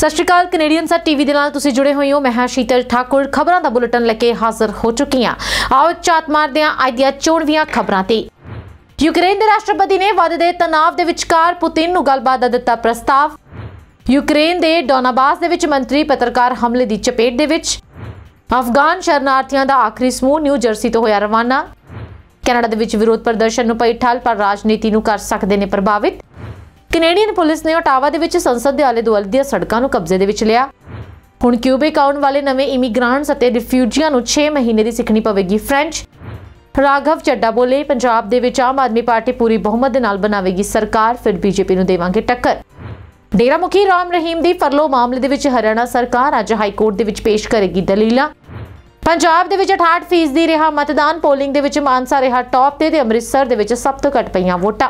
ਸਤਿ ਸ਼੍ਰੀ ਅਕਾਲ ਕੈਨੇਡੀਅਨ ਸਾ ਟੀਵੀ ਦੇ ਨਾਲ ਤੁਸੀਂ ਜੁੜੇ ਹੋਏ ਹੋ ਮੈਂ ਹਾਂ ਸ਼ੀਤਲ ਠਾਕੁਰ ਖਬਰਾਂ ਦਾ ਬੁਲੇਟਿਨ ਲੈ ਕੇ ਹਾਜ਼ਰ ਹੋ ਚੁੱਕੀ ਹਾਂ ਆਓ ਚਾਤ ਮਾਰਦੇ ਹਾਂ ਅੱਜ ਦੀਆਂ ਚੋਣਵੀਆਂ ਖਬਰਾਂ ਤੇ ਯੂਕਰੇਨ ਦੇ ਰਾਸ਼ਟਰਪਤੀ ਨੇ ਵੱਧਦੇ ਤਣਾਅ ਦੇ ਵਿਚਕਾਰ ਪੁਤਿਨ ਨੂੰ ਗੱਲਬਾਤ ਦਾ ਦਿੱਤਾ ਪ੍ਰਸਤਾਵ ਯੂਕਰੇਨ ਦੇ ਡੋਨਾਬਾਸ ਦੇ ਵਿੱਚ ਮੰਤਰੀ ਪੱਤਰਕਾਰ ਹਮਲੇ ਦੀ ਚਪੇਟ ਦੇ ਵਿੱਚ ਅਫਗਾਨ ਸ਼ਰਨਾਰਥੀਆਂ ਦਾ ਆਖਰੀ ਸਮੂਹ ਨਿਊ ਜਰਸੀ ਤੋਂ ਹੋਇਆ ਰਵਾਨਾ ਕੈਨੇਡਾ ਦੇ ਵਿੱਚ ਵਿਰੋਧ ਪ੍ਰਦਰਸ਼ਨ ਨੂੰ ਪਈ ਠਾਲ ਪਰ ਰਾਜਨੀਤੀ ਨੂੰ ਕਰ ਸਕਦੇ ਨੇ ਪ੍ਰਭਾਵਿਤ ਕੈਨੇਡੀਅਨ ਪੁਲਿਸ ਨੇ ਓਟਾਵਾ ਦੇ ਵਿੱਚ ਸੰਸਦ ਦੇ ਆਲੇ-ਦੁਆਲੇ ਦੀਆਂ ਸੜਕਾਂ ਨੂੰ ਕਬਜ਼ੇ ਦੇ ਵਿੱਚ ਲਿਆ ਹੁਣ ਕਿਊਬੇ ਕਾਉਂਟ ਵਾਲੇ ਨਵੇਂ ਇਮੀਗ੍ਰਾਂਟਸ ਅਤੇ ਰਿਫਿਊਜੀਆਂ ਨੂੰ 6 ਮਹੀਨੇ ਦੀ ਸਿੱਖਣੀ ਪਵੇਗੀ ਫ੍ਰੈਂਚ ਰਾਘਵ ਚੱਡਾ ਬੋਲੇ ਪੰਜਾਬ ਦੇ ਵਿੱਚ ਆਮ ਆਦਮੀ ਪਾਰਟੀ ਪੂਰੀ ਬਹੁਮਤ ਦੇ ਨਾਲ ਬਣਾਵੇਗੀ ਸਰਕਾਰ ਫਿਰ ਬੀਜੇਪੀ ਨੂੰ ਦੇਵਾਂਗੇ ਟੱਕਰ ਡੇਰਾ ਮੁਖੀ ਰਾਮ ਰਹੀਮ ਦੀ ਫਰਲੋ ਮਾਮਲੇ ਦੇ ਵਿੱਚ ਹਰਿਆਣਾ ਸਰਕਾਰ ਅੱਜ ਹਾਈ ਕੋਰਟ ਦੇ ਵਿੱਚ ਪੇਸ਼ ਕਰੇਗੀ ਦਲੀਲਾਂ ਪੰਜਾਬ ਦੇ ਵਿੱਚ 68% ਦੀ ਰਿਹਾ ਮਤਦਾਨ ਪੋਲਿੰਗ ਦੇ ਵਿੱਚ ਮਾਨਸਾ ਰਿਹਾ ਟੌਪ ਤੇ ਤੇ ਅੰਮ੍ਰਿਤਸਰ ਦੇ ਵਿੱਚ ਸਭ ਤੋਂ ਘੱਟ ਪਈਆਂ ਵੋਟਾਂ